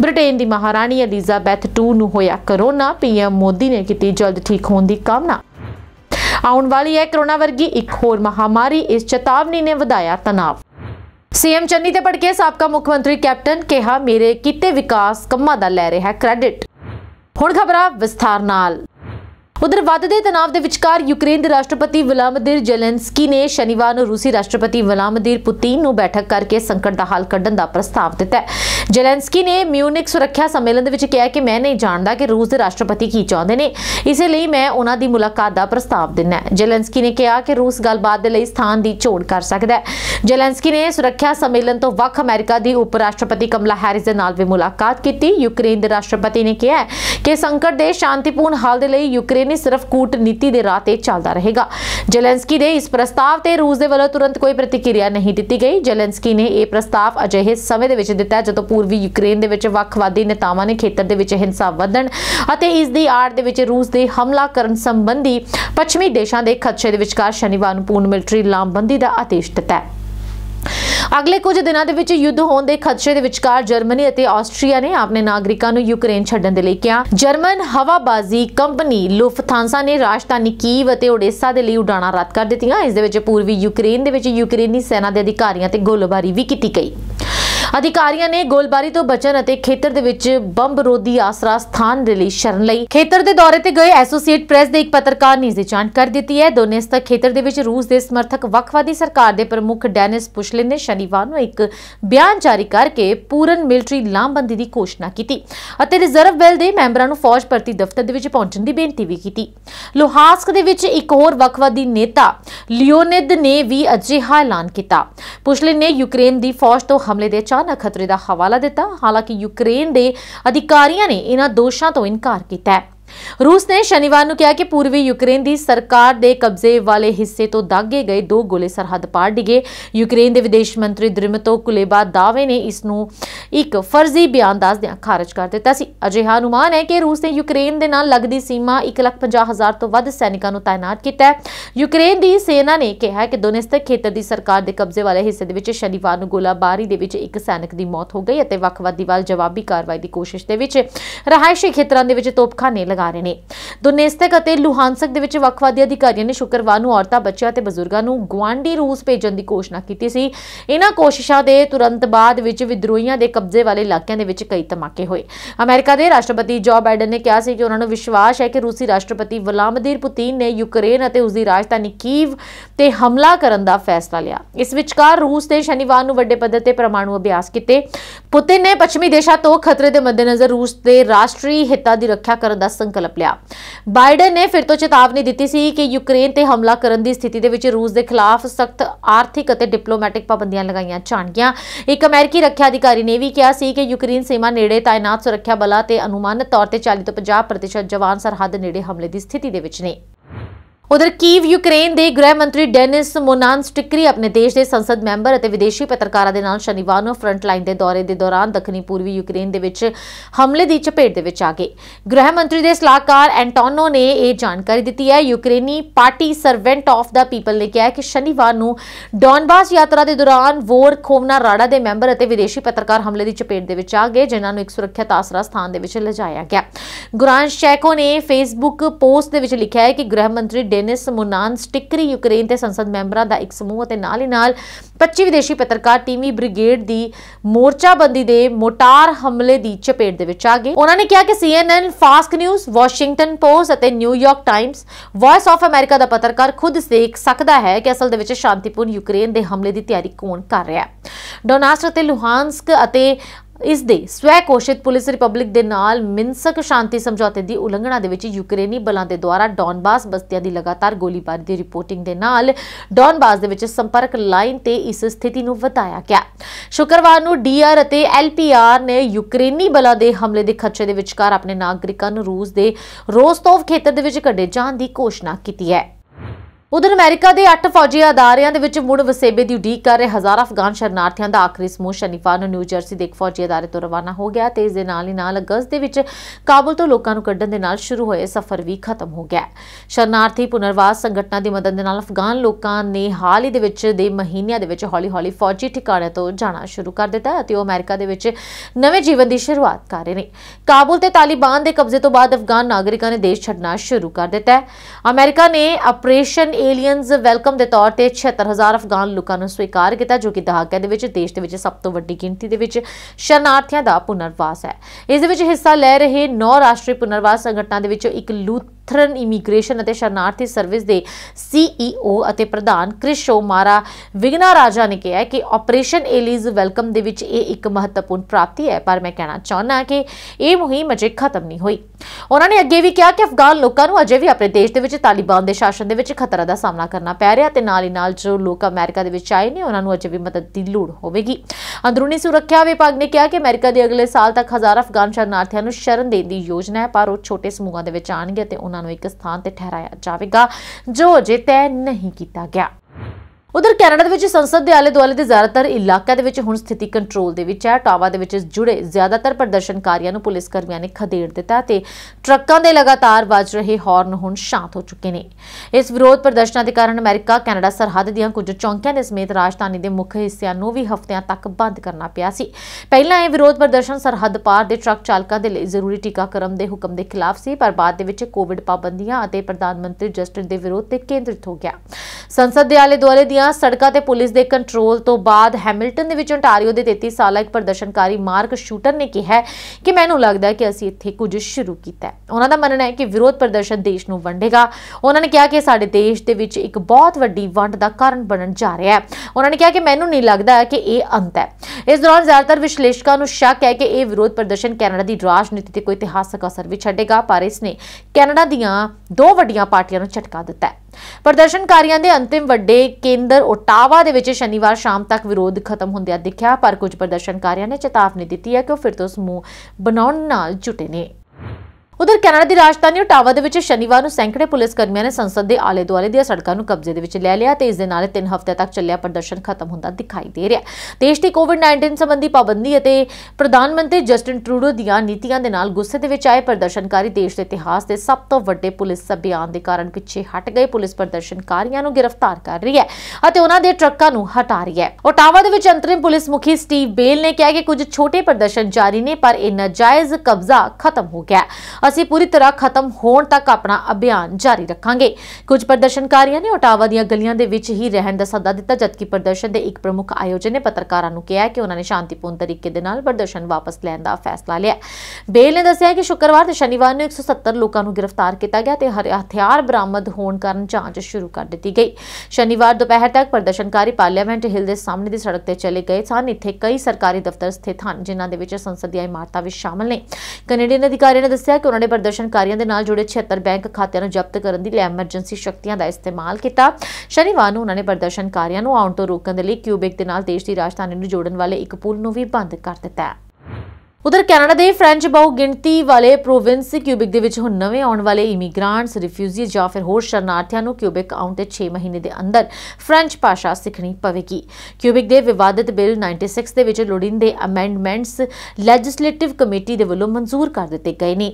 ਬ੍ਰਿਟੇਨ ਦੀ ਮਹਾਰਾਣੀ ਐਲਿਜ਼ਾਬੈਥ 2 ਨੂੰ ਹੋਇਆ ਕਰੋਨਾ ਪੀਐਮ ਮੋਦੀ ਨੇ ਕੀਤੀ ਜਲਦ ਠੀਕ ਹੋਣ ਦੀ ਕਾਮਨਾ ਆਉਣ ਵਾਲੀ ਹੈ ਕਰੋਨਾ ਵਰਗੀ ਇੱਕ ਹੋਰ ਮਹਾਮਾਰੀ ਇਸ ਚੇਤਾਵਨੀ ਨੇ ਵਧਾਇਆ ਤਣਾਅ ਸੀਐਮ ਚੰਨੀ ਤੇ ਪੜਕੇ ਸਾਬਕਾ ਮੁੱਖ ਮੰਤਰੀ ਕੈਪਟਨ ਕਿਹਾ ਮੇਰੇ ਕੀਤੇ ਵਿਕਾਸ ਕੰਮਾਂ ਦਾ ਲੈ ਰਿਹਾ ਕ੍ਰੈਡਿਟ ਹੁਣ ਖਬਰਾਂ ਵਿਸਥਾਰ ਨਾਲ ਉਧਰ ਵੱਧਦੇ ਤਣਾਅ ਦੇ ਵਿਚਕਾਰ ਯੂਕਰੇਨ ਦੇ ਰਾਸ਼ਟਰਪਤੀ ਵਲਾਦੀਮਿਰ ਜ਼ੈਲੈਂਸਕੀ ਨੇ ਸ਼ਨੀਵਾਰ ਨੂੰ ਰੂਸੀ ਰਾਸ਼ਟਰਪਤੀ ਵਲਾਦੀਮਿਰ ਪੁਤਿਨ ਨੂੰ ਬੈਠਕ ਕਰਕੇ ਸੰਕਟ ਦਾ ਹੱਲ ਕੱਢਣ ਦਾ ਪ੍ਰਸਤਾਵ ਦਿੱਤਾ ਹੈ ਜ਼ੈਲੈਂਸਕੀ ਨੇ ਮਿਊਨਿਕ ਸੁਰੱਖਿਆ ਸੰਮੇਲਨ ਦੇ ਵਿੱਚ ਕਿਹਾ ਕਿ ਮੈਂ ਨਹੀਂ ਜਾਣਦਾ ਕਿ ਰੂਸ ਦੇ ਰਾਸ਼ਟਰਪਤੀ ਕੀ ਚਾਹੁੰਦੇ ਨੇ ਇਸੇ ਲਈ ਮੈਂ ਉਹਨਾਂ ਦੀ ਮੁਲਾਕਾਤ ਦਾ ਪ੍ਰਸਤਾਵ ਦਿੰਨਾ ਹੈ ਜ਼ੈਲੈਂਸਕੀ ਨੇ ਕਿਹਾ ਕਿ ਰੂਸ ਗੱਲਬਾਤ ਦੇ ਲਈ ਸਥਾਨ ਦੀ ਚੋਣ ਕਰ ਸਕਦਾ ਹੈ ਜ਼ੈਲੈਂਸਕੀ ਨੇ ਸੁਰੱਖਿਆ ਸੰਮੇਲਨ ਤੋਂ ਵੱਖ ਅਮਰੀਕਾ ਦੀ ਉਪ ਰਾਸ਼ਟਰਪਤੀ ਕਮਲਾ ਹੈਰਿਸ ਦੇ ਨਾਲ ਵੀ ਮੁਲਾਕਾਤ ਕੀਤੀ ਯੂਕਰੇਨ ਦੇ ਰਾਸ਼ਟਰਪਤੀ ਨੇ ਕਿਹਾ ਕਿ ਸੰਕਟ ਦੇ ਸ਼ਾਂਤੀਪੂਰਨ ਹੱਲ ਦੇ ਲਈ ਯੂਕਰੇਨ ਵੀ ਸਿਰਫ ਕੂਟਨੀਤੀ ਦੇ ਰਾਹ ਤੇ ਚੱਲਦਾ ਰਹੇਗਾ ਜ਼ੈਲੈਂਸਕੀ ਦੇ ਇਸ ਪ੍ਰਸਤਾਵ ਤੇ ਰੂਸ ਦੇ ਵੱਲੋਂ ਤੁਰੰਤ ਕੋਈ ਪ੍ਰਤੀਕਿਰਿਆ ਨਹੀਂ ਦਿੱਤੀ ਗਈ ਜ਼ੈਲੈਂਸਕੀ ਨੇ ਇਹ ਪ੍ਰਸਤਾਵ ਅਜਿਹੇ ਸਮੇਂ ਦੇ ਵਿੱਚ ਦਿੱਤਾ ਜਦੋਂ ਪੂਰਬੀ ਯੂਕਰੇਨ ਦੇ ਵਿੱਚ ਵੱਖਵਾਦੀ ਨੇਤਾਵਾਂ ਨੇ ਖੇਤਰ ਦੇ ਵਿੱਚ ਹਿੰਸਾ ਵਧਣ ਅਤੇ ਇਸ ਦੀ ਆੜ ਦੇ ਵਿੱਚ ਰੂਸ ਦੇ ਹਮਲਾ ਕਰਨ ਸੰਬੰਧੀ ਪੱਛਮੀ ਦੇਸ਼ਾਂ ਦੇ ਖਤਸ਼ੇ ਦੇ ਵਿਚਕਾਰ ਸ਼ਨੀਵਾਰ ਨੂੰ ਪੂਰਨ ਮਿਲਟਰੀ ਲਾਮਬੰਦੀ ਦਾ ਆਦੇਸ਼ ਦਿੱਤਾ ਹੈ ਅਗਲੇ ਕੁਝ ਦਿਨਾਂ ਦੇ ਵਿੱਚ ਯੁੱਧ ਹੋਣ ਦੇ ਖਦਸ਼ੇ ਦੇ ਵਿਚਕਾਰ ਜਰਮਨੀ ਅਤੇ ਆਸਟਰੀਆ ਨੇ ਆਪਣੇ ਨਾਗਰਿਕਾਂ ਨੂੰ ਯੂਕਰੇਨ ਛੱਡਣ ਦੇ ਲਈ ਕਿਹਾ ਜਰਮਨ ਹਵਾਬਾਜ਼ੀ ਕੰਪਨੀ ਲੁਫਥਾਂਸਾ ਨੇ ਰਾਜਧਾਨੀ ਕੀਵ ਅਤੇ ਓਡੇਸਾ ਦੇ ਲਈ ਉਡਾਣਾਂ ਰੱਦ ਕਰ ਦਿੱਤੀਆਂ ਇਸ ਦੇ ਵਿੱਚ ਪੂਰਬੀ ਯੂਕਰੇਨ ਦੇ ਵਿੱਚ ਯੂਕਰੇਨੀ ਸੈਨਾ ਦੇ ਅਧਿਕਾਰੀਆਂ ਤੇ ਗੋਲੀਬਾਰੀ ਵੀ ਕੀਤੀ ਗਈ ਅਧਿਕਾਰੀਆਂ ਨੇ ਗੋਲਬਾਰੀ ਤੋਂ ਬਚਣ ਅਤੇ ਖੇਤਰ ਦੇ ਵਿੱਚ ਬੰਬ ਰੋਧੀ ਆਸਰਾ ਸਥਾਨ ਦੇ ਲਈ ਸ਼ਰਨ ਲਈ ਖੇਤਰ ਦੇ ਦੌਰੇ ਤੇ ਗਏ ਐਸੋਸੀਏਟ ਪ੍ਰੈਸ ਦੇ ਇੱਕ ਪੱਤਰਕਾਰ ਨੇ ਇਹ ਜਾਣਕਾਰੀ ਦਿੱਤੀ ਹੈ ਦੋਨੇਸਤਕ ਖੇਤਰ ਦੇ ਵਿੱਚ ਰੂਸ ਦੇ ਸਮਰਥਕ ਵੱਖਵਾਦੀ ਸਰਕਾਰ ਦੇ ਪ੍ਰਮੁੱਖ ਡੈਨਿਸ ਪੁਸ਼ਲਿਨ ਨੇ ਸ਼ਨੀਵਾਰ ਨੂੰ ਇੱਕ ਬਿਆਨ ਜਾਰੀ ਕਰਕੇ ਪੂਰਨ ਮਿਲਟਰੀ ਲਾਮਬੰਦੀ ਦੀ ਘੋਸ਼ਣਾ ਕੀਤੀ ਅਤੇ ਰਿਜ਼ਰਵ ਬੈਲ ਦੇ ਮੈਂਬਰਾਂ ਨੂੰ ਫੌਜ ਭਰਤੀ ਦਫ਼ਤਰ ਦੇ ਵਿੱਚ ਪਹੁੰਚਣ ਦੀ ਬੇਨਤੀ ਵੀ ਕੀਤੀ ਲੋਹਾਸਕ ਦੇ ਵਿੱਚ ਇੱਕ ਹੋਰ ਵੱਖਵਾਦੀ ਨੇਤਾ ਲਿਓਨਿਦ ਨੇ ਵੀ ਅਜਿਹਾ ਐਲਾਨ ਕੀਤਾ ਪੁਸ਼ਲਿਨ ਨੇ ਯੂਕਰੇਨ ਦੀ ਫੌਜ ਤੋਂ ਹਮਲੇ ਦੇ ਨਾ ਖਤਰੇ ਦਾ ਹਵਾਲਾ ਦਿੱਤਾ ਹਾਲਾਂਕਿ ਯੂਕਰੇਨ ਦੇ ਅਧਿਕਾਰੀਆਂ ਨੇ ਇਹਨਾਂ ਦੋਸ਼ਾਂ ਤੋਂ ਇਨਕਾਰ ਕੀਤਾ ਹੈ ਰੂਸ ਨੇ ਸ਼ਨੀਵਾਰ ਨੂੰ ਕਿਹਾ ਕਿ ਪੂਰਬੀ ਯੂਕਰੇਨ ਦੀ ਸਰਕਾਰ ਦੇ ਕਬਜ਼ੇ ਵਾਲੇ ਹਿੱਸੇ ਤੋਂ ਦਾਗੇ ਗਏ ਦੋ ਗੋਲੇ ਸਰਹੱਦ ਪਾਰ ਡਿਗੇ ਯੂਕਰੇਨ ਦੇ ਵਿਦੇਸ਼ ਮੰਤਰੀ ਦ੍ਰਿਮਤੋ ਕੁਲੇਬਾ ਦਾਅਵੇ ਨੇ ਇਸ ਨੂੰ ਇੱਕ ਫਰਜ਼ੀ ਬਿਆਨ ਦੱਸਦਿਆਂ ਖਾਰਜ ਕਰ ਦਿੱਤਾ ਸੀ ਅਜਿਹਾ ਅਨੁਮਾਨ ਹੈ ਕਿ ਰੂਸ ਨੇ ਯੂਕਰੇਨ ਦੇ ਨਾਲ ਲੱਗਦੀ ਸੀਮਾ 1,50,000 ਤੋਂ ਵੱਧ ਸੈਨਿਕਾਂ ਨੂੰ ਤਾਇਨਾਤ ਕੀਤਾ ਹੈ ਯੂਕਰੇਨ ਦੀ ਸੈਨਾ ਨੇ ਕਿਹਾ ਕਿ ਦੋਨਿਸਤਕ ਖੇਤਰ ਦੀ ਸਰਕਾਰ ਦੇ ਕਬਜ਼ੇ ਵਾਲੇ ਹਿੱਸੇ ਦੇ ਵਿੱਚ ਸ਼ਨੀਵਾਰ ਨੂੰ ਗੋਲਾਬਾਰੀ ਦੇ ਵਿੱਚ ਇੱਕ ਸੈਨਿਕ ਦੀ ਮੌਤ ਹੋ ਗਈ ਅਤੇ ਵੱਖਵਾਦੀ ਵੱਲ ਜਵਾਬੀ ਕਾਰਵਾਈ ਦੀ ਕੋਸ਼ਿਸ਼ ਦੇ ਵਿੱਚ ਰਹਾਇਸ਼ੀ ਖੇਤਰਾਂ ਦੇ ਵਿੱਚ ਤੋਪਖਾਨੇ ਲਗਾ ਰਹੇ ਨੇ ਦੁਨੇਸਤਕ ਅਤੇ ਲੁਹਾਨਸਕ ਦੇ ਵਿੱਚ ਵੱਖ ਅਧਿਕਾਰੀਆਂ ਨੇ ਸ਼ੁੱਕਰਵਾਰ ਨੂੰ ਔਰਤਾਂ ਬੱਚਿਆਂ ਅਤੇ ਬਜ਼ੁਰਗਾਂ ਨੂੰ ਗਵਾਂਡੀ ਰੂਸ ਭੇਜਣ ਦੀ ਘੋਸ਼ਣਾ ਕੀਤੀ ਸੀ ਇਹਨਾਂ ਕੋਸ਼ਿਸ਼ਾਂ ਦੇ ਤੁਰੰਤ ਬਾਅਦ ਵਿੱਚ ਵਿਦਰੋਹੀਆਂ ਦੇ ਕਬਜ਼ੇ ਵਾਲੇ ਇਲਾਕਿਆਂ ਦੇ ਵਿੱਚ ਕਈ ਧਮਾਕੇ ਹੋਏ ਅਮਰੀਕਾ ਦੇ ਰਾਸ਼ਟਰਪਤੀ ਜੋ ਬਾਈਡਨ ਨੇ ਕਿਹਾ ਸੀ ਕਿ ਉਹਨਾਂ ਨੂੰ ਵਿਸ਼ਵਾਸ ਹੈ ਕਿ ਰੂਸੀ ਰਾਸ਼ਟਰਪਤੀ ਵਲਾਮਦੀਰ ਪੁਤਿਨ ਨੇ ਯੂਕਰੇਨ ਅਤੇ ਉਸ ਦੀ ਰਾਜਧਾਨੀ ਕੀਵ ਤੇ ਹਮਲਾ ਕਰਨ ਦਾ ਫੈਸਲਾ ਲਿਆ ਇਸ ਵਿਚਕਾਰ ਰੂਸ ਤੇ ਸ਼ਨੀਵਾਰ ਨੂੰ ਵੱਡੇ ਪੱਧਰ ਤੇ ਪਰਮਾਣੂ ਅਭਿਆਸ ਕੀਤੇ ਪੁਤਿਨ ਨੇ ਪੱਛਮੀ ਦੇਸ਼ਾਂ ਤੋਂ ਖਤਰੇ ਦੇ ਮੱਦੇਨਜ਼ਰ ਰੂਸ ਦੇ ਰਾਸ਼ਟਰੀ ਹਿੱਤਾਂ ਦੀ ਰੱਖਿਆ ਕਰਨ ਦਾ ਸੰਕਲਪ ਲਿਆ ਬਾਈਡਨ ਨੇ ਫਿਰ ਤੋਂ ਚੇਤਾਵਨੀ ਦਿੱਤੀ ਸੀ ਕਿ ਯੂਕਰੇਨ ਤੇ ਹਮਲਾ ਕਰਨ ਦੀ ਸਥਿਤੀ ਦੇ ਵਿੱਚ ਰੂਸ ਦੇ ਖਿਲਾਫ ਸਖਤ ਆਰਥਿਕ ਅਤੇ ਡਿਪਲੋਮੈਟਿਕ ਪਾਬੰਦੀਆਂ ਲਗਾਈਆਂ ਜਾਣਗੀਆਂ ਇੱਕ ਅਮਰੀਕੀ ਰੱਖਿਆ ਅਧਿਕਾਰੀ ਨੇ ਵੀ ਕਿਹਾ ਸੀ ਕਿ ਯੂਕਰੇਨ ਸੀਮਾ ਨੇੜੇ ਤਾਇਨਾਤ ਸੁਰੱਖਿਆ ਬਲਾਂ ਤੇ ਅਨੁਮਾਨਿਤ ਤੌਰ ਤੇ 40 ਤੋਂ 50% ਜਵਾਨ ਸਰਹੱਦ ਨੇੜੇ ਹਮਲੇ ਦੀ ਸਥਿਤੀ ਦੇ ਵਿੱਚ ਨੇ ਉਧਰ ਕੀਵ ਯੂਕਰੇਨ ਦੇ ਗ੍ਰਹਿ ਮੰਤਰੀ ਡੈਨਿਸ ਸਟਿਕਰੀ ਆਪਣੇ ਦੇਸ਼ ਦੇ ਸੰਸਦ ਮੈਂਬਰ ਅਤੇ ਵਿਦੇਸ਼ੀ ਪੱਤਰਕਾਰਾਂ ਦੇ ਨਾਲ ਸ਼ਨੀਵਾਰ ਨੂੰ ਫਰੰਟ ਲਾਈਨ ਦੇ ਦੌਰੇ ਦੇ ਦੌਰਾਨ ਦੱਖਣੀ ਪੂਰਬੀ ਯੂਕਰੇਨ ਦੇ ਵਿੱਚ ਹਮਲੇ ਦੀ ਚਪੇਟ ਦੇ ਵਿੱਚ ਆ ਗਏ ਗ੍ਰਹਿ ਮੰਤਰੀ ਦੇ ਸਲਾਹਕਾਰ ਐਂਟੋਨੋ ਨੇ ਇਹ ਜਾਣਕਾਰੀ ਦਿੱਤੀ ਹੈ ਯੂਕਰੇਨੀ party servant of the people ਨੇ ਕਿਹਾ ਕਿ ਸ਼ਨੀਵਾਰ ਨੂੰ ਡੌਨਬਾਸ ਯਾਤਰਾ ਦੇ ਦੌਰਾਨ ਵੋਰ ਖੋਵਨਾ ਰਾੜਾ ਦੇ ਮੈਂਬਰ ਅਤੇ ਵਿਦੇਸ਼ੀ ਪੱਤਰਕਾਰ ਹਮਲੇ ਦੀ ਚਪੇਟ ਦੇ ਵਿੱਚ ਆ ਗਏ ਜਿਨ੍ਹਾਂ ਨੂੰ ਇੱਕ ਸੁਰੱਖਿਅਤ ਆਸਰਾ ਸਥਾਨ ਦੇ ਵਿੱਚ ਲਿਜਾਇਆ ਗਿਆ ਗੁਰਾਂਸ਼ ਸ਼ੈਕੋ ਨੇ ਫੇਸਬੁੱਕ ਪੋਸਟ ਦੇ ਵਿੱਚ ਲਿਖਿਆ ਹੈ ਕਿ ਗ੍ਰਹਿ ਮੰਤਰੀ ਡੈਨਿਸ ਮੁਨਾਨਸ ਸਟਿੱਕਰੀ ਯੂਕਰੇਨ ਤੇ ਸੰਸਦ ਮੈਂਬਰਾਂ ਦਾ ਇੱਕ ਸਮੂਹ ਅਤੇ ਨਾਲ ਹੀ ਨਾਲ 25 ਵਿਦੇਸ਼ੀ ਪੱਤਰਕਾਰ ਟੀਮੀ ਬ੍ਰਿਗੇਡ ਦੀ ਮੋਰਚਾਬੰਦੀ ਦੇ ਮੋਟਾਰ ਹਮਲੇ ਦੀ ਚਪੇਟ ਦੇ ਵਿੱਚ ਆ ਗਏ ਉਹਨਾਂ ਨੇ ਕਿਹਾ ਕਿ ਸੀਐਨਐਨ ਫਾਸਟ ਨਿਊਜ਼ ਵਾਸ਼ਿੰਗਟਨ ਪੋਸਟ ਅਤੇ New York Times Voice of America ਦਾ ਪੱਤਰਕਾਰ ਖੁਦ ਦੇਖ ਸਕਦਾ ਹੈ ਕਿ ਅਸਲ ਦੇ ਵਿੱਚ ਸ਼ਾਂਤੀਪੂਰਨ ਯੂਕਰੇਨ ਦੇ ਹਮਲੇ ਦੀ ਤਿਆਰੀ ਕੌਣ ਕਰ ਰਿਹਾ ਹੈ ਡੋਨਾਸਟ ਅਤੇ ਲੁਹਾਨਸਕ ਅਤੇ ਇਸ ਦੇ ਸਵੈ ਕੋਸ਼ਿਤ ਪੁਲਿਸ ਰਿਪਬਲਿਕ ਦੇ ਨਾਲ ਮਿੰਸਕ ਸ਼ਾਂਤੀ ਸਮਝੌਤੇ ਦੀ ਉਲੰਘਣਾ ਦੇ ਵਿੱਚ ਯੂਕਰੇਨੀ ਬਲਾਂ ਦੇ ਦੁਆਰਾ ਡੌਨਬਾਸ ਬਸਤੀਆਂ ਦੀ ਲਗਾਤਾਰ ਗੋਲੀਬਾਰੀ ਦੀ ਰਿਪੋਰਟਿੰਗ ਦੇ ਨਾਲ ਡੌਨਬਾਸ ਦੇ ਵਿੱਚ ਸੰਪਰਕ ਲਾਈਨ ਤੇ ਇਸ ਸਥਿਤੀ ਨੂੰ ਵਧਾਇਆ ਗਿਆ ਸ਼ੁੱਕਰਵਾਰ ਨੂੰ ਡੀਆਰ ਅਤੇ ਐਲਪੀਆਰ ਨੇ ਯੂਕਰੇਨੀ ਬਲਾਂ ਦੇ ਹਮਲੇ ਦੇ ਖਤਰੇ ਦੇ ਵਿਚਕਾਰ ਆਪਣੇ ਨਾਗਰਿਕਾਂ ਨੂੰ ਰੂਸ ਦੇ ਰੋਸਟੋਵ ਖੇਤਰ ਦੇ ਵਿੱਚ ਕੱਢੇ ਜਾਣ ਦੀ ਘੋਸ਼ਣਾ ਕੀਤੀ ਹੈ ਉਧਰ ਅਮਰੀਕਾ ਦੇ 8 ਫੌਜੀ ਅਦਾਰਿਆਂ ਦੇ ਵਿੱਚ ਮੁੜ ਵਸੇਬੇ ਦੀ ਉਡੀਕ ਕਰ ਰਹੇ ਹਜ਼ਾਰਾਂ ਅਫਗਾਨ ਸ਼ਰਨਾਰਥੀਆਂ ਦਾ ਆਖਰੀ ਸਮੂਹ ਸ਼ਨੀਵਾਰ ਨੂੰ ਨਿਊ ਜਰਸੀ ਦੇ ਇੱਕ ਫੌਜੀ ਅਦਾਰੇ ਤੋਂ ਰਵਾਨਾ ਹੋ ਗਿਆ ਤੇ ਇਸ ਦੇ ਨਾਲ ਹੀ ਨਾਲ ਅਗਸਤ ਦੇ ਵਿੱਚ ਕਾਬਲ ਤੋਂ ਲੋਕਾਂ ਨੂੰ ਕੱਢਣ ਦੇ ਨਾਲ ਸ਼ੁਰੂ ਹੋਏ ਸਫ਼ਰ ਵੀ ਖਤਮ ਹੋ ਗਿਆ ਸ਼ਰਨਾਰਥੀ ਪੁਨਰਵਾਸ ਸੰਗਠਨਾਂ ਦੀ ਮਦਦ ਨਾਲ ਅਫਗਾਨ ਲੋਕਾਂ ਨੇ ਹਾਲ ਹੀ ਦੇ ਵਿੱਚ ਦੇ ਮਹੀਨਿਆਂ ਦੇ ਵਿੱਚ ਹੌਲੀ-ਹੌਲੀ ਫੌਜੀ ਠਿਕਾਣੇ ਤੋਂ ਜਾਣਾ ਸ਼ੁਰੂ ਕਰ ਦਿੱਤਾ ਅਤੇ ਉਹ ਅਮਰੀਕਾ ਦੇ ਵਿੱਚ ਨਵੇਂ ਜੀਵਨ ਦੀ ਸ਼ੁਰੂਆਤ ਕਰ ਰਹੇ ਨੇ ਕਾਬਲ ਤੇ ਤਾਲਿਬਾਨ ਦੇ ਕਬਜ਼ੇ ਤੋਂ ਬਾਅਦ ਅਫਗਾਨ ਨਾਗਰਿਕਾਂ ਨੇ ਦੇਸ਼ ਛੱਡਣਾ ਸ਼ੁਰੂ ਕਰ ਦਿੱਤਾ ਹੈ ਅਮਰੀਕਾ ਨੇ ਆਪਰੇਸ਼ਨ ਏਲੀਅਨਸ ਵੈਲਕਮ ਦੇ ਤੌਰ ਤੇ 76000 ਅਫਗਾਨ ਲੋਕਾਂ ਨੂੰ ਸਵੀਕਾਰ ਕੀਤਾ ਜੋ ਕਿ ਦਹਾਕੇ ਦੇ ਵਿੱਚ ਦੇਸ਼ ਦੇ ਵਿੱਚ ਸਭ ਤੋਂ ਵੱਡੀ ਗਿਣਤੀ ਦੇ ਵਿੱਚ ਸ਼ਰਨਾਰਥੀਆਂ ਦਾ ਪੁਨਰਵਾਸ ਹੈ ਇਸ ਦੇ ਵਿੱਚ ਹਿੱਸਾ ਲੈ ਰਹੇ 9 ਰਾਸ਼ਟਰੀ ਪੁਨਰਵਾਸ ਸੰਗਠਨਾਂ ਦੇ ਵਿੱਚੋਂ ਇੱਕ ਲੂਤ ਮੈਥਰਨ ਇਮੀਗ੍ਰੇਸ਼ਨ ਅਤੇ ਸ਼ਰਨਾਰਥੀ ਸਰਵਿਸ ਦੇ ਸੀਈਓ e ਅਤੇ ਪ੍ਰਧਾਨ ਕ੍ਰਿਸ਼ੋ ਮਾਰਾ ਵਿਗਨਾ ਰਾਜਾ ਨੇ ਕਿਹਾ ਕਿ ਆਪਰੇਸ਼ਨ ਏਲੀਜ਼ ਵੈਲਕਮ ਦੇ ਵਿੱਚ ਇਹ ਇੱਕ ਮਹੱਤਵਪੂਰਨ ਪ੍ਰਾਪਤੀ ਹੈ ਪਰ ਮੈਂ ਕਹਿਣਾ ਚਾਹੁੰਦਾ ਕਿ ਇਹ ਮੁਹਿੰਮ ਅਜੇ ਖਤਮ ਨਹੀਂ ਹੋਈ ਉਹਨਾਂ ਨੇ ਅੱਗੇ ਵੀ ਕਿਹਾ ਕਿ ਅਫਗਾਨ ਲੋਕਾਂ ਨੂੰ ਅਜੇ ਵੀ ਆਪਣੇ ਦੇਸ਼ ਦੇ ਵਿੱਚ ਤਾਲਿਬਾਨ ਦੇ ਸ਼ਾਸਨ ਦੇ ਵਿੱਚ ਖਤਰਾ ਦਾ ਸਾਹਮਣਾ ਕਰਨਾ ਪੈ ਰਿਹਾ ਤੇ ਨਾਲ ਹੀ ਨਾਲ ਜੋ ਲੋਕ ਅਮਰੀਕਾ ਦੇ ਵਿੱਚ ਆਏ ਨੇ ਉਹਨਾਂ ਨੂੰ ਅਜੇ ਵੀ ਮਦਦ ਦੀ ਲੋੜ ਹੋਵੇਗੀ ਅੰਦਰੂਨੀ ਸੁਰੱਖਿਆ ਵਿਭਾਗ ਨੇ ਕਿਹਾ ਕਿ ਅਮਰੀਕਾ ਦੇ ਅਗਲੇ ਸਾਲ ਤੱਕ ਹਜ਼ਾਰ ਅਫਗਾਨ ਸ਼ਰਨਾਰਥੀਆਂ ਨੂੰ ਸ਼ਰਨ ਦੇਣ ਦੀ ਯੋਜਨਾ ਹੈ ਪਰ ਉਹ ਛੋਟੇ ਸਮੂਹਾਂ ਦੇ ਵਿੱਚ ਆਣਗੇ ਤੇ ਉਹਨਾਂ ਉਹਨਾਂ ਨੂੰ ਇੱਕ ਸਥਾਨ ਤੇ ਠਹਿਰਾਇਆ ਜਾਵੇਗਾ ਜੋ ਅਜੇ ਤੈਅ ਨਹੀਂ ਕੀਤਾ ਗਿਆ ਉਧਰ ਕੈਨੇਡਾ ਦੇ ਵਿੱਚ ਸੰਸਦ ਦੇ ਆਲੇ ਦੁਆਲੇ ਦੇ ਜ਼ਿਆਦਾਤਰ ਇਲਾਕਿਆਂ ਦੇ ਵਿੱਚ ਹੁਣ ਸਥਿਤੀ ਕੰਟਰੋਲ ਦੇ ਵਿੱਚ ਹੈ ਟਾਵਾ ਦੇ ਵਿੱਚ ਜੁੜੇ ਜ਼ਿਆਦਾਤਰ ਪ੍ਰਦਰਸ਼ਨਕਾਰੀਆਂ ਨੂੰ ਪੁਲਿਸ ਕਰਮੀਆਂ ਨੇ ਖਦੇੜ ਦਿੱਤਾ ਤੇ ਟਰੱਕਾਂ ਦੇ ਲਗਾਤਾਰ ਵੱਜ ਰਹੇ ਹਾਰਨ ਹੁਣ ਸ਼ਾਂਤ ਹੋ ਚੁੱਕੇ ਨੇ ਇਸ ਵਿਰੋਧ ਪ੍ਰਦਰਸ਼ਨਾਂ ਦੇ ਕਾਰਨ ਅਮਰੀਕਾ ਕੈਨੇਡਾ ਸਰਹੱਦ ਦੀਆਂ ਕੁਝ ਚੌਂਕੀਆਂ ਦੇ ਸਮੇਤ ਰਾਜਧਾਨੀ ਦੇ ਮੁੱਖ ਹਿੱਸਿਆਂ ਨੂੰ ਵੀ ਹਫ਼ਤਿਆਂ ਤੱਕ ਬੰਦ ਕਰਨਾ ਪਿਆ ਸੀ ਪਹਿਲਾਂ ਇਹ ਵਿਰੋਧ ਪ੍ਰਦਰਸ਼ਨ ਸਰਹੱਦ ਪਾਰ ਦੇ ਟਰੱਕ ਚਾਲਕਾਂ ਦੇ ਲਈ ਜ਼ਰੂਰੀ ਟੀਕਾਕਰਮ ਦੇ ਹੁਕਮ ਦੇ ਖਿਲਾਫ ਸੀ ਪਰ ਬਾਅਦ ਦੇ ਵਿੱਚ ਕੋਵਿਡ ਪਾਬੰਦੀਆਂ ਅਤੇ ਪ੍ਰਧਾਨ ਮੰਤਰੀ ਜਸਟਿਨ ਦੇ ਵਿਰੋਧ ਤੇ ਕੇਂਦਰਿਤ ਹੋ ਗਿਆ ਸੰਸਦ ਦੇ ਆਲੇ ਦੁਆਲੇ ਦੀਆਂ ਸੜਕਾਂ ਤੇ ਪੁਲਿਸ ਦੇ ਕੰਟਰੋਲ ਤੋਂ ਬਾਅਦ ਹੈਮਿਲਟਨ ਦੇ ਵਿੱਚ ਓਨਟਾਰੀਓ ਦੇ 33 ਸਾਲਾ ਇੱਕ ਪ੍ਰਦਰਸ਼ਨਕਾਰੀ ਮਾਰਕ ਸ਼ੂਟਰ ਨੇ ਕਿਹਾ ਕਿ ਮੈਨੂੰ ਲੱਗਦਾ ਹੈ ਕਿ ਅਸੀਂ ਇੱਥੇ ਕੁਝ ਸ਼ੁਰੂ ਕੀਤਾ ਹੈ ਉਹਨਾਂ ਦਾ ਮੰਨਣਾ ਹੈ ਕਿ ਵਿਰੋਧ ਪ੍ਰਦਰਸ਼ਨ ਦੇਸ਼ ਨੂੰ ਵੰਡੇਗਾ ਉਹਨਾਂ ਨੇ ਕਿਹਾ ਕਿ ਸਾਡੇ ਦੇਸ਼ ਦੇ ਵਿੱਚ ਇੱਕ ਬਹੁਤ ਵੱਡੀ ਵੰਡ ਦਾ ਕਾਰਨ ਬਣਨ ਜਾ ਰਿਹਾ ਹੈ ਉਹਨਾਂ ਨੇ ਕਿਹਾ ਕਿ ਮੈਨੂੰ ਨਹੀਂ ਲੱਗਦਾ ਕਿ ਇਹ ਅੰਤ ਹੈ ਇਸ ਦੌਰਾਨ ਜ਼ਿਆਦਾਤਰ ਵਿਸ਼ਲੇਸ਼ਕਾਂ ਨੂੰ ਸ਼ੱਕ ਹੈ ਕਿ ਇਹ ਵਿਰੋਧ ਪ੍ਰਦਰਸ਼ਨ ਕੈਨੇਡਾ ਦੀ ਰਾਜਨੀਤੀ ਤੇ ਕੋਈ ਇਤਿਹਾਸਕ ਅਸਰ ਵੀ ਛੱਡੇਗਾ ਪਰ ਇਸ ਨੇ ਕੈਨੇਡਾ ਦੀਆਂ ਦੋ ਵੱਡੀਆਂ ਪਾਰਟੀਆਂ ਨੂੰ ਝਟਕਾ ਦਿੱਤਾ ਹੈ ਪ੍ਰਦਰਸ਼ਨਕਾਰੀਆਂ ਦੇ ਅੰਤਿਮ ਵੱਡੇ ਕੇਂਦਰ ਓਟਾਵਾ ਦੇ ਵਿੱਚ ਸ਼ਨੀਵਾਰ ਸ਼ਾਮ ਤੱਕ ਵਿਰੋਧ ਖਤਮ ਹੁੰਦਿਆਂ ਦਿਖਿਆ ਪਰ ਕੁਝ ਪ੍ਰਦਰਸ਼ਨਕਾਰੀਆਂ ਨੇ ਚੇਤਾਵਨੀ ਦਿੱਤੀ ਹੈ ਕਿ ਉਹ ਫਿਰ ਤੋਂ ਸਮੂਹ ਬਣਾਉਣ ਨਾਲ ਜੁਟੇ ਨੇ ਉਧਰ ਕੈਨੇਡਾ ਦੀ ਰਾਜਧਾਨੀ ਓਟਾਵਾ ਦੇ ਵਿੱਚ ਸ਼ਨੀਵਾਰ ਨੂੰ ਸੈਂਕੜੇ ਪੁਲਿਸ ਕਰਮੀਆਂ ਨੇ ਸੰਸਦ ਦੇ ਆਲੇ ਦੁਆਲੇ ਦੀਆਂ ਸੜਕਾਂ ਨੂੰ ਕਬਜ਼ੇ ਦੇ ਵਿੱਚ ਲੈ ਲਿਆ ਤੇ ਇਸ ਦੇ ਨਾਲ 3 ਹਫ਼ਤੇ ਤੱਕ ਚੱਲਿਆ ਪ੍ਰਦਰਸ਼ਨ ਖਤਮ ਹੁੰਦਾ ਦਿਖਾਈ ਦੇ ਰਿਹਾ ਦੇਸ਼ ਦੀ ਕੋਵਿਡ-19 ਸੰਬੰਧੀ ਪਾਬੰਦੀ ਅਤੇ ਪ੍ਰਧਾਨ ਮੰਤਰੀ ਜਸਟਿਨ ਟਰੂਡੋ ਦੀਆਂ ਨੀਤੀਆਂ ਦੇ ਨਾਲ ਗੁੱਸੇ ਦੇ ਵਿੱਚ ਆਏ ਪ੍ਰਦਰਸ਼ਨਕਾਰੀ ਦੇਸ਼ ਦੇ ਇਤਿਹਾਸ ਦੇ ਸਭ ਤੋਂ ਵੱਡੇ ਪੁਲਿਸ ਅਭਿਆਨ ਦੇ ਕਾਰਨ ਪਿੱਛੇ ਹਟ ਗਏ ਪੁਲਿਸ ਪ੍ਰਦਰਸ਼ਨਕਾਰੀਆਂ ਨੂੰ ਗ੍ਰਿਫਤਾਰ ਕਰ ਰਹੀ ਹੈ ਅਤੇ ਉਹਨਾਂ ਦੇ ਟਰੱਕਾਂ ਨੂੰ ਹਟਾ ਰਹੀ ਹੈ ਓਟਾਵਾ ਦੇ ਵਿੱਚ ਅੰਤਰਿਮ ਪੁਲਿਸ ਮੁਖੀ ਸਟੀਵ ਬੇਲ ਨੇ ਕਿਹਾ ਕਿ ਕੁਝ ਛੋਟੇ ਪ੍ਰਦਰਸ਼ਨ ਜਾਰੀ ਨੇ ਪਰ ਇਹ ਨਾਜਾਇਜ਼ ਕਬਜ਼ਾ ਖਤਮ ਹੋ ਗਿਆ ਅਸੀਂ ਪੂਰੀ ਤਰ੍ਹਾਂ ਖਤਮ ਹੋਣ ਤੱਕ ਆਪਣਾ ਅਭਿਆਨ ਜਾਰੀ ਰੱਖਾਂਗੇ ਕੁਝ ਪ੍ਰਦਰਸ਼ਨਕਾਰੀਆਂ ਨੇ ਓਟਾਵਾ ਦੀਆਂ ਗਲੀਆਂ ਦੇ ਵਿੱਚ ਹੀ ਰਹਿਣ ਦਾ ਸੱਦਾ ਦਿੱਤਾ ਜਦਕਿ ਪ੍ਰਦਰਸ਼ਨ ਦੇ ਇੱਕ ਪ੍ਰਮੁੱਖ ਆਯੋਜਕ ਨੇ ਪੱਤਰਕਾਰਾਂ ਨੂੰ ਕਿਹਾ ਕਿ ਉਹਨਾਂ ਨੇ ਸ਼ਾਂਤੀਪੂਰਨ ਤਰੀਕੇ ਦੇ ਨਾਲ ਪ੍ਰਦਰਸ਼ਨ ਵਾਪਸ ਲੈਣ ਦਾ ਫੈਸਲਾ ਲਿਆ ਬੇਲ ਨੇ ਦੱਸਿਆ ਕਿ ਸ਼ੁੱਕਰਵਾਰ ਤੇ ਸ਼ਨੀਵਾਰ ਨੂੰ 170 ਲੋਕਾਂ ਨੂੰ ਗ੍ਰਿਫਤਾਰ ਕੀਤਾ ਗਿਆ ਤੇ ਹਥਿਆਰ ਬਰਾਮਦ ਹੋਣ ਕਾਰਨ ਜਾਂਚ ਸ਼ੁਰੂ ਕਰ ਦਿੱਤੀ ਗਈ ਸ਼ਨੀਵਾਰ ਦੁਪਹਿਰ ਤੱਕ ਪ੍ਰਦਰਸ਼ਨਕਾਰੀ ਪਾਰਲੀਮੈਂਟ ਹਿੱਲ ਦੇ ਸਾਹਮਣੇ ਦੀ ਸੜਕ ਤੇ ਚਲੇ ਗਏ ਸਨ ਇੱਥੇ ਕਈ ਸਰਕਾਰੀ ਦਫ਼ਤਰ ਸਥਿਤ ਹਨ ਜਿਨ੍ਹਾਂ ਦੇ ਵਿੱਚ ਸੰਸਦੀ ਇਮਾਰਤਾਂ ਵੀ ਸ਼ਾਮਲ ਨੇ ਕੈਨੇਡੀਅਨ ਅਧਿਕਾਰੀ ਨੇ ਦੱਸਿਆ ਕਿ ਉਹਨਾਂ ਨੇ ਪ੍ਰਦਰਸ਼ਨਕਾਰੀਆਂ ਦੇ ਨਾਲ ਜੁੜੇ 76 ਬੈਂਕ ਖਾਤਿਆਂ ਨੂੰ ਜ਼ਬਤ ਕਰਨ ਦੀ ਐਮਰਜੈਂਸੀ ਸ਼ਕਤੀਆਂ ਦਾ ਇਸਤੇਮਾਲ ਕੀਤਾ ਸ਼ਨੀਵਾਰ ਨੂੰ ਉਹਨਾਂ ਨੇ ਪ੍ਰਦਰਸ਼ਨਕਾਰੀਆਂ ਨੂੰ ਆਉਣ ਤੋਂ ਰੋਕਣ ਦੇ ਲਈ ਕਿਊਬਿਕ ਦੇ ਨਾਲ ਦੇਸ਼ ਦੀ ਰਾਜਧਾਨੀ ਨੂੰ ਜੋੜਨ ਵਾਲੇ ਇੱਕ ਪੁਲ ਨੂੰ ਵੀ ਬੰਦ ਕਰ ਦਿੱਤਾ ਉਧਰ ਕੈਨੇਡਾ ਦੇ ਫ੍ਰੈਂਚ ਬਹੁ ਗਿਣਤੀ ਵਾਲੇ ਪ੍ਰੋਵਿੰਸ ਕਿਊਬਿਕ ਦੇ ਵਿੱਚ ਹੁਣ ਨਵੇਂ ਆਉਣ ਵਾਲੇ ਇਮੀਗ੍ਰੈਂਟਸ ਰਿਫਿਊਜੀ ਜਾਂ ਫਿਰ ਹੋਰ ਸ਼ਰਨਾਰਥੀਆਂ ਨੂੰ ਕਿਊਬਿਕ ਆਉਣ ਤੇ 6 ਮਹੀਨੇ ਦੇ ਅੰਦਰ ਫ੍ਰੈਂਚ ਭਾਸ਼ਾ ਸਿੱਖਣੀ ਪਵੇਗੀ ਕਿਊਬਿਕ ਦੇ ਵਿਵਾਦਿਤ ਬਿੱਲ 96 ਦੇ ਵਿੱਚ ਲੋੜੀਂਦੇ ਅਮੈਂਡਮੈਂਟਸ ਲੈਜਿਸਲੇਟਿਵ ਕਮੇਟੀ ਦੇ ਵੱਲੋਂ ਮਨਜ਼ੂਰ ਕਰ ਦਿੱਤੇ ਗਏ ਨੇ